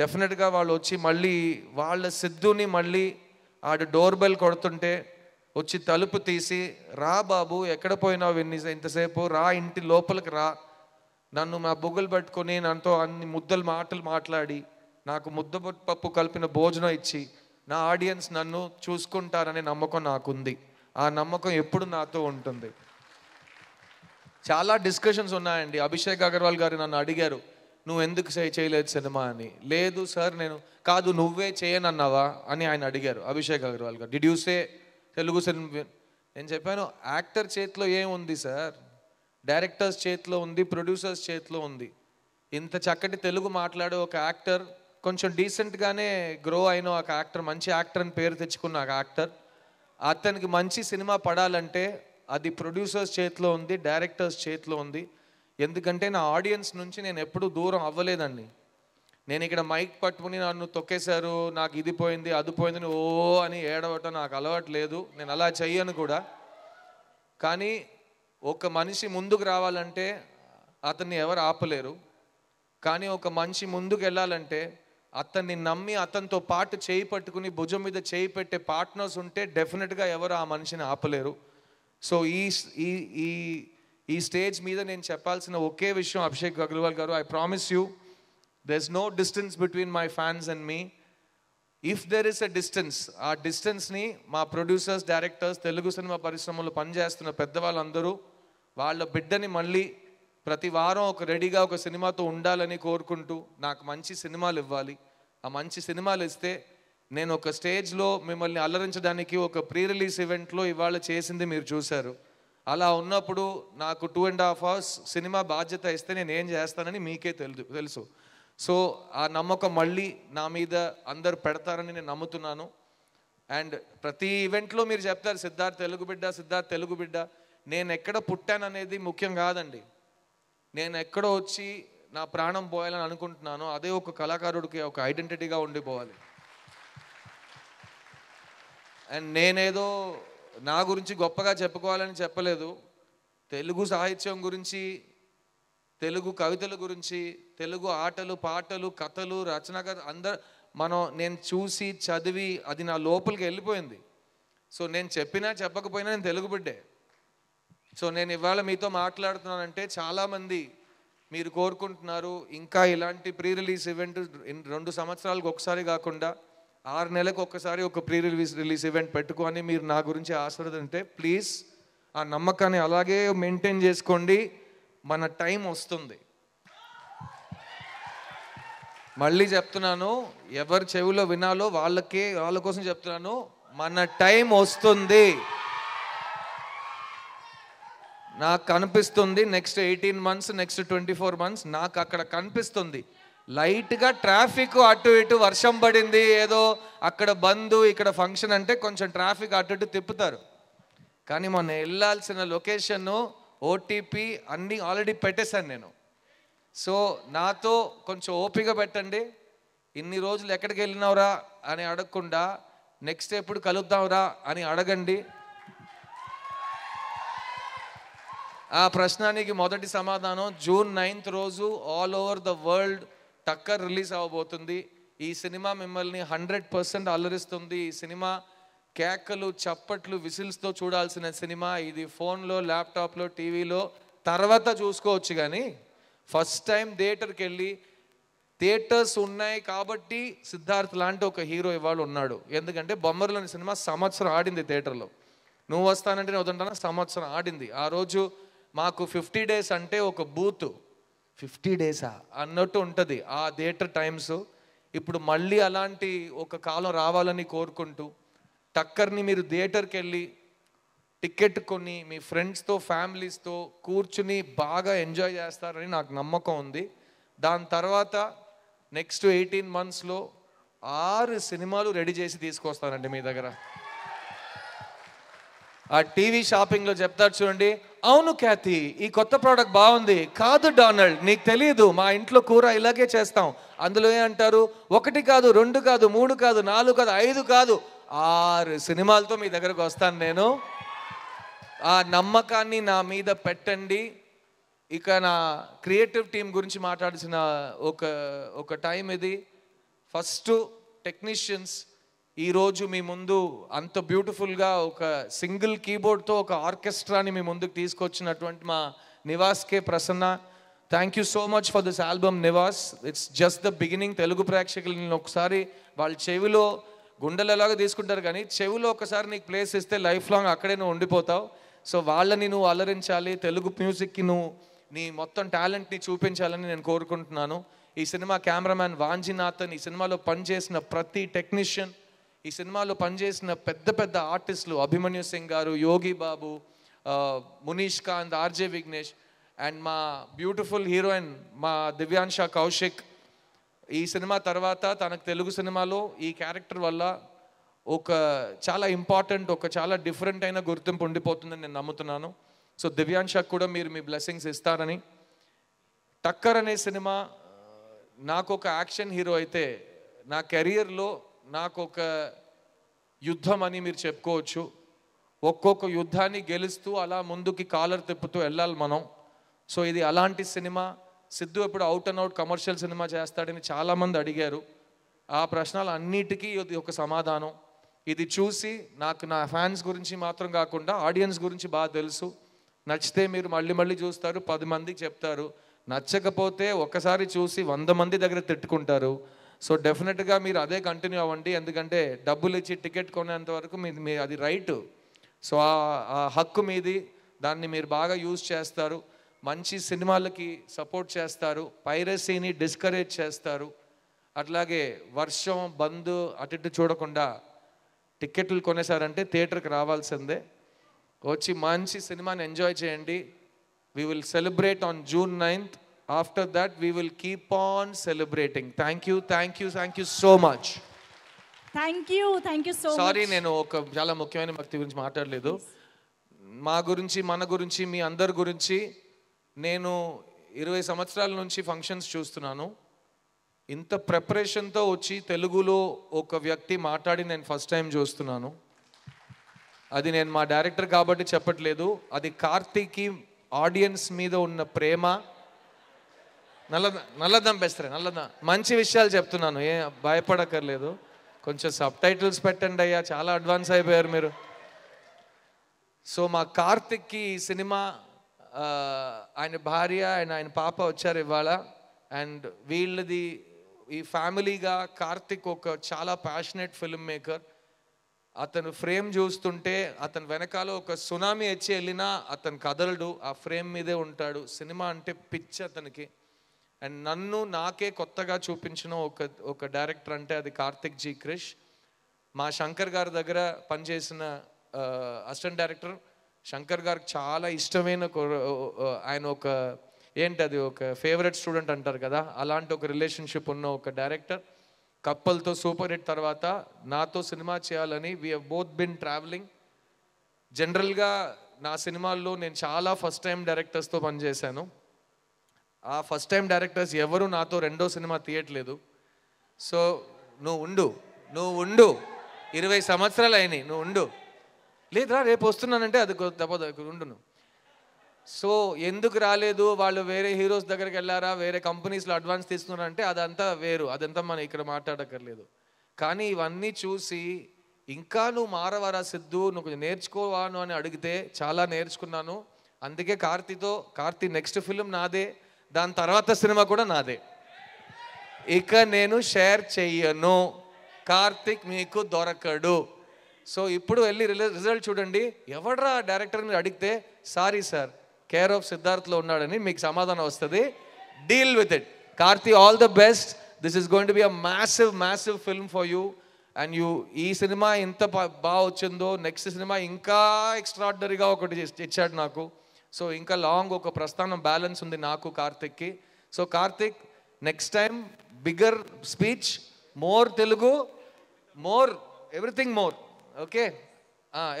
డెఫినెట్గా వాళ్ళు వచ్చి మళ్ళీ వాళ్ళ సిద్ధుని మళ్ళీ ఆడ డోర్ బెల్ కొడుతుంటే వచ్చి తలుపు తీసి రా బాబు ఎక్కడ పోయినావు ఎన్ని ఇంతసేపు రా ఇంటి లోపలికి రా నన్ను మా బొగ్గులు పట్టుకొని నాతో అన్ని ముద్దలు మాటలు మాట్లాడి నాకు ముద్ద పప్పు కలిపిన భోజనం ఇచ్చి నా ఆడియన్స్ నన్ను చూసుకుంటారనే నమ్మకం నాకుంది ఆ నమ్మకం ఎప్పుడు నాతో ఉంటుంది చాలా డిస్కషన్స్ ఉన్నాయండి అభిషేక్ అగర్వాల్ గారు నన్ను అడిగారు నువ్వు ఎందుకు చేయలేదు సినిమా అని లేదు సార్ నేను కాదు నువ్వే చేయనన్నావా అని ఆయన అడిగారు అభిషేక్ అగర్వాల్ గారు డిడ్యూసే తెలుగు సినిమా నేను చెప్పాను యాక్టర్ చేతిలో ఏముంది సార్ డైరెక్టర్స్ చేతిలో ఉంది ప్రొడ్యూసర్స్ చేతిలో ఉంది ఇంత చక్కటి తెలుగు మాట్లాడే ఒక యాక్టర్ కొంచెం డీసెంట్గానే గ్రో అయిన ఒక యాక్టర్ మంచి యాక్టర్ అని పేరు తెచ్చుకున్న ఒక యాక్టర్ అతనికి మంచి సినిమా పడాలంటే అది ప్రొడ్యూసర్స్ చేతిలో ఉంది డైరెక్టర్స్ చేతిలో ఉంది ఎందుకంటే నా ఆడియన్స్ నుంచి నేను ఎప్పుడూ దూరం అవ్వలేదండి నేను ఇక్కడ మైక్ పట్టుకుని నన్ను తొక్కేశారు నాకు ఇది పోయింది అది పోయింది ఓ అని ఏడవటం నాకు అలవాటు లేదు నేను అలా చెయ్యను కూడా కానీ ఒక మనిషి ముందుకు రావాలంటే అతన్ని ఎవరు ఆపలేరు కానీ ఒక మనిషి ముందుకు వెళ్ళాలంటే అతన్ని నమ్మి అతనితో పాటు చేయి పట్టుకుని భుజం మీద చేయి పెట్టే పార్ట్నర్స్ ఉంటే డెఫినెట్గా ఎవరు ఆ మనిషిని ఆపలేరు సో ఈ ఈ ఈ స్టేజ్ మీద నేను చెప్పాల్సిన ఒకే విషయం అభిషేక్ అగ్రవాల్ గారు I promise you there is no distance between my fans and me if there is a distance ఆ డిస్టెన్స్ని మా ప్రొడ్యూసర్స్ డైరెక్టర్స్ తెలుగు సినిమా పరిశ్రమలో పనిచేస్తున్న పెద్దవాళ్ళందరూ వాళ్ళ బిడ్డని మళ్ళీ ప్రతి వారం ఒక రెడీగా ఒక సినిమాతో ఉండాలని కోరుకుంటూ నాకు మంచి సినిమాలు ఇవ్వాలి ఆ మంచి సినిమాలు ఇస్తే నేను ఒక స్టేజ్లో మిమ్మల్ని అలరించడానికి ఒక ప్రీ రిలీజ్ ఈవెంట్లో ఇవాళ చేసింది మీరు చూశారు అలా ఉన్నప్పుడు నాకు two and half hours cinema బాధ్యత ఇస్తే నేను ఏం చేస్తానని మీకే తెలుసు తెలుసు సో ఆ నమ్మకం మళ్ళీ నా మీద అందరు పెడతారని నేను నమ్ముతున్నాను అండ్ ప్రతి ఈవెంట్లో మీరు చెప్తారు సిద్ధార్థ్ తెలుగు బిడ్డ సిద్ధార్థ్ తెలుగు బిడ్డ నేను ఎక్కడ పుట్టాననేది ముఖ్యం కాదండి నేను ఎక్కడ వచ్చి నా ప్రాణం పోయాలని అనుకుంటున్నాను అదే ఒక కళాకారుడికి ఒక ఐడెంటిటీగా ఉండిపోవాలి అండ్ నేనేదో నా గురించి గొప్పగా చెప్పుకోవాలని చెప్పలేదు తెలుగు సాహిత్యం గురించి తెలుగు కవితల గురించి తెలుగు ఆటలు పాటలు కథలు రచన కథ అందరు మనం నేను చూసి చదివి అది నా లోపలికి వెళ్ళిపోయింది సో నేను చెప్పినా చెప్పకపోయినా నేను తెలుగు బిడ్డే సో నేను ఇవాళ మీతో మాట్లాడుతున్నానంటే చాలామంది మీరు కోరుకుంటున్నారు ఇంకా ఇలాంటి ప్రీ రిలీజ్ ఈవెంట్ రెండు సంవత్సరాలకు ఒకసారి కాకుండా ఆరు నెలలకు ఒక్కసారి ఒక ప్రీ రిలీజ్ రిలీజ్ ఈవెంట్ పెట్టుకొని మీరు నా గురించి ఆశ్రదంటే ప్లీజ్ ఆ నమ్మకాన్ని అలాగే మెయింటైన్ చేసుకోండి మన టైం వస్తుంది మళ్ళీ చెప్తున్నాను ఎవరు చెవిలో వినాలో వాళ్ళకే వాళ్ళ కోసం చెప్తున్నాను మన టైం వస్తుంది నాకు కనిపిస్తుంది next eighteen months next twenty four months నాకు అక్కడ కనిపిస్తుంది లైట్గా ట్రాఫిక్ అటు ఇటు వర్షం పడింది ఏదో అక్కడ బంధు ఇక్కడ ఫంక్షన్ అంటే కొంచెం ట్రాఫిక్ అటు ఇటు తిప్పుతారు కానీ మొన్న వెళ్ళాల్సిన లొకేషన్ను ఓటీపీ అన్నీ ఆల్రెడీ పెట్టేశాను నేను సో నాతో కొంచెం ఓపిక పెట్టండి ఇన్ని రోజులు ఎక్కడికి వెళ్ళినావురా అని అడగకుండా నెక్స్ట్ ఎప్పుడు కలుద్దాంరా అని అడగండి ఆ ప్రశ్నానికి మొదటి సమాధానం జూన్ నైన్త్ రోజు all over the world Takkar release అవ్వబోతుంది ఈ సినిమా మిమ్మల్ని హండ్రెడ్ పర్సెంట్ అలరిస్తుంది ఈ సినిమా కేకలు చప్పట్లు విసిల్స్తో చూడాల్సిన సినిమా ఇది ఫోన్లో ల్యాప్టాప్లో టీవీలో తర్వాత చూసుకోవచ్చు కానీ ఫస్ట్ టైం థియేటర్కి వెళ్ళి థియేటర్స్ ఉన్నాయి కాబట్టి సిద్ధార్థ్ లాంటి ఒక హీరో ఇవాళ ఉన్నాడు ఎందుకంటే బొమ్మర్లోని సినిమా సంవత్సరం ఆడింది థియేటర్లో నువ్వు వస్తానంటే నేను వదంటానా సంవత్సరం ఆడింది ఆ రోజు మాకు ఫిఫ్టీ డేస్ అంటే ఒక బూత్ ఫిఫ్టీ డేసా అన్నట్టు ఉంటుంది ఆ థియేటర్ టైమ్స్ ఇప్పుడు మళ్ళీ అలాంటి ఒక కాలం రావాలని కోరుకుంటూ టక్కర్ని మీరు థియేటర్కి వెళ్ళి టికెట్ కొని మీ ఫ్రెండ్స్తో ఫ్యామిలీస్తో కూర్చుని బాగా ఎంజాయ్ చేస్తారని నాకు నమ్మకం ఉంది దాని తర్వాత నెక్స్ట్ ఎయిటీన్ మంత్స్లో ఆరు సినిమాలు రెడీ చేసి తీసుకొస్తానండి మీ దగ్గర ఆ టీవీ షాపింగ్లో చెప్తారు చూడండి అవును క్యాతి ఈ కొత్త ప్రోడక్ట్ బాగుంది కాదు డొనాల్డ్ నీకు తెలియదు మా ఇంట్లో కూర ఇలాగే చేస్తాం అందులో ఏమంటారు ఒకటి కాదు రెండు కాదు మూడు కాదు నాలుగు కాదు ఐదు కాదు ఆరు సినిమాలతో మీ దగ్గరకు వస్తాను నేను ఆ నమ్మకాన్ని నా మీద పెట్టండి ఇక నా క్రియేటివ్ టీం గురించి మాట్లాడిసిన ఒక ఒక టైం ఇది ఫస్ట్ టెక్నీషియన్స్ ఈరోజు మీ ముందు అంత బ్యూటిఫుల్గా ఒక సింగిల్ కీబోర్డ్తో ఒక ఆర్కెస్ట్రాని మీ ముందుకు తీసుకొచ్చినటువంటి మా Nivas K Prasanna thank you so much for this album Nivas it's just the beginning Telugu ప్రేక్షకులు నేను ఒకసారి వాళ్ళ చెవిలో గుండెలు ఎలాగో తీసుకుంటారు కానీ చెవిలో ఒకసారి నీకు ప్లేస్ ఇస్తే లైఫ్ లాంగ్ అక్కడే నువ్వు ఉండిపోతావు సో వాళ్ళని నువ్వు అలరించాలి తెలుగు మ్యూజిక్కి నువ్వు నీ మొత్తం టాలెంట్ని చూపించాలని నేను కోరుకుంటున్నాను ఈ సినిమా కెమెరామ్యాన్ వాంజీనాథన్ ఈ సినిమాలో పనిచేసిన ప్రతి టెక్నీషియన్ ఈ సినిమాలో పనిచేసిన పెద్ద పెద్ద ఆర్టిస్టులు అభిమన్యు సింగ్ గారు యోగి బాబు మునీష్ కాంత్ ఆర్జే విఘ్నేష్ అండ్ మా బ్యూటిఫుల్ హీరోయిన్ మా దివ్యాంశ కౌశిక్ ఈ సినిమా తర్వాత తనకు తెలుగు సినిమాలో ఈ క్యారెక్టర్ వల్ల ఒక చాలా ఇంపార్టెంట్ ఒక చాలా డిఫరెంట్ అయిన గుర్తింపు ఉండిపోతుందని నేను నమ్ముతున్నాను సో దివ్యాంశకు కూడా మీరు మీ బ్లెస్సింగ్స్ ఇస్తారని టక్కర్ అనే సినిమా నాకు ఒక యాక్షన్ హీరో అయితే నా కెరియర్లో నాకు ఒక యుద్ధం అని మీరు చెప్పుకోవచ్చు ఒక్కొక్క యుద్ధాన్ని గెలుస్తూ అలా ముందుకి కాలర్ తిప్పుతూ వెళ్ళాలి మనం సో ఇది అలాంటి సినిమా సిద్ధు ఎప్పుడు out and out commercial cinema చేస్తాడని చాలామంది అడిగారు ఆ ప్రశ్నలు అన్నిటికీ ఇది ఒక సమాధానం ఇది చూసి నాకు నా ఫ్యాన్స్ గురించి మాత్రం కాకుండా ఆడియన్స్ గురించి బాగా తెలుసు నచ్చితే మీరు మళ్ళీ మళ్ళీ చూస్తారు పది మందికి చెప్తారు నచ్చకపోతే ఒక్కసారి చూసి వంద మంది దగ్గర తిట్టుకుంటారు సో డెఫినెట్గా మీరు అదే కంటిన్యూ అవ్వండి ఎందుకంటే డబ్బులు ఇచ్చి టికెట్ కొనేంత వరకు మీ మీ అది రైటు సో ఆ హక్కు మీది దాన్ని మీరు బాగా యూజ్ చేస్తారు మంచి సినిమాలకి సపోర్ట్ చేస్తారు పైరసీని డిస్కరేజ్ చేస్తారు అట్లాగే వర్షం బంద్ అటు ఇటు చూడకుండా టిక్కెట్లు కొనేసారంటే థియేటర్కి రావాల్సిందే వచ్చి మంచి సినిమాని ఎంజాయ్ చేయండి we will celebrate on June ninth after that we will keep on celebrating thank you thank you thank you so much thank you thank you so sorry నేను ఒక చాలా ముఖ్యమైన భక్తి గురించి మాట్లాడలేదు మా గురించి మన గురించి మీ అందరి గురించి నేను ఇరవై సంవత్సరాల నుంచి ఫంక్షన్స్ చూస్తున్నాను ఇంత ప్రిపరేషన్తో వచ్చి తెలుగులో ఒక వ్యక్తి మాట్లాడి నేను ఫస్ట్ టైం చూస్తున్నాను అది నేను మా డైరెక్టర్ కాబట్టి చెప్పట్లేదు అది కార్తీకి ఆడియన్స్ మీద ఉన్న ప్రేమ నల్లద నల్లదం బెస్ట్రే నల్లదం మంచి విషయాలు చెప్తున్నాను ఏ భయపడక్కర్లేదు కొంచెం సబ్ టైటిల్స్ పెట్టండి అయ్యా చాలా అడ్వాన్స్ అయిపోయారు మీరు సో మా కార్తిక్కి సినిమా ఆయన భార్య అండ్ ఆయన పాప వచ్చారు ఇవాళ అండ్ వీళ్ళది ఈ ఫ్యామిలీగా కార్తిక్ ఒక చాలా ప్యాషనెట్ ఫిల్మ్ మేకర్ అతను ఫ్రేమ్ చూస్తుంటే అతని వెనకాల ఒక సునామీ వచ్చి వెళ్ళినా అతను కదలడు ఆ ఫ్రేమ్ మీదే ఉంటాడు సినిమా అంటే పిచ్చి అతనికి అండ్ నన్ను నాకే కొత్తగా చూపించిన ఒక ఒక డైరెక్టర్ అంటే అది కార్తిక్ జీ క్రిష్ మా శంకర్ గారి దగ్గర పనిచేసిన అసిస్టెంట్ డైరెక్టర్ శంకర్ గారికి చాలా ఇష్టమైన ఆయన ఒక ఏంటి అది ఒక ఫేవరెట్ స్టూడెంట్ అంటారు కదా అలాంటి ఒక రిలేషన్షిప్ ఉన్న ఒక డైరెక్టర్ కప్పల్తో సూపర్ హిట్ తర్వాత నాతో సినిమా చేయాలని వీ బోత్ బిన్ ట్రావెలింగ్ జనరల్గా నా సినిమాల్లో నేను చాలా ఫస్ట్ టైం డైరెక్టర్స్తో పనిచేశాను ఆ ఫస్ట్ టైం డైరెక్టర్స్ ఎవరు నాతో రెండో సినిమా తీయట్లేదు సో నువ్వు ఉండు నువ్వు ఉండు ఇరవై సంవత్సరాలు అయినాయి నువ్వు ఉండు లేదురా రేపు వస్తున్నానంటే అది తప్పదు ఉండును సో ఎందుకు రాలేదు వాళ్ళు వేరే హీరోస్ దగ్గరికి వెళ్ళారా వేరే కంపెనీస్లో అడ్వాన్స్ తీసుకున్నారంటే అదంతా వేరు అదంతా మనం ఇక్కడ మాట్లాడక్కర్లేదు కానీ ఇవన్నీ చూసి ఇంకా నువ్వు మారవరా సిద్ధు నువ్వు నేర్చుకోవాను అని అడిగితే చాలా నేర్చుకున్నాను అందుకే కార్తీతో కార్తీ నెక్స్ట్ ఫిలిం నాదే దాని తర్వాత సినిమా కూడా నాదే ఇక నేను షేర్ చెయ్యను కార్తిక్ మీకు దొరకడు సో ఇప్పుడు వెళ్ళి రిజల్ట్ చూడండి ఎవడ్రా డైరెక్టర్ మీరు అడిగితే సారీ సార్ కేర్ ఆఫ్ సిద్ధార్థ్లో ఉన్నాడని మీకు సమాధానం వస్తుంది deal with it Karthi all the best this is going to be a massive massive film for you and you ఈ సినిమా ఎంత బాగా వచ్చిందో నెక్స్ట్ సినిమా ఇంకా ఎక్స్ట్రాడినరీగా ఒకటి ఇచ్చాడు నాకు సో ఇంకా లాంగ్ ఒక ప్రస్థానం బ్యాలెన్స్ ఉంది నాకు కార్తిక్కి so Karthik next time bigger speech more Telugu more everything more okay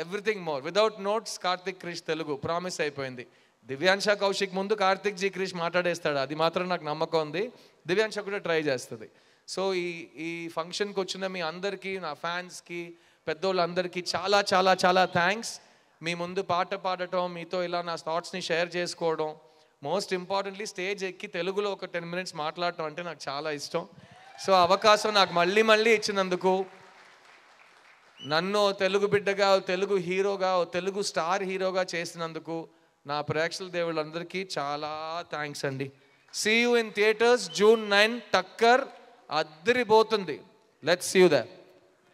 everything more without notes Karthik Krish Telugu promise అయిపోయింది దివ్యాంశ కౌశిక్ ముందు కార్తిక్ జీ క్రిష్ మాట్లాడేస్తాడు అది మాత్రం నాకు నమ్మకం ఉంది దివ్యాంశ కూడా ట్రై చేస్తుంది సో ఈ ఈ ఫంక్షన్కి వచ్చిన మీ అందరికీ నా ఫ్యాన్స్కి పెద్దోళ్ళందరికీ చాలా చాలా చాలా థ్యాంక్స్ మీ ముందు పాట పాడటం మీతో ఇలా నా థాట్స్ని షేర్ చేసుకోవడం మోస్ట్ ఇంపార్టెంట్లీ స్టేజ్ ఎక్కి తెలుగులో ఒక టెన్ మినిట్స్ మాట్లాడటం అంటే నాకు చాలా ఇష్టం సో అవకాశం నాకు మళ్ళీ మళ్ళీ ఇచ్చినందుకు నన్ను తెలుగు బిడ్డగా తెలుగు హీరోగా తెలుగు స్టార్ హీరోగా చేసినందుకు నా ప్రేక్షకుల దేవుళ్ళందరికీ చాలా థ్యాంక్స్ అండి see you in theatres June nine Takkar అద్దరిపోతుంది లెట్స్ సీ యూ దాట్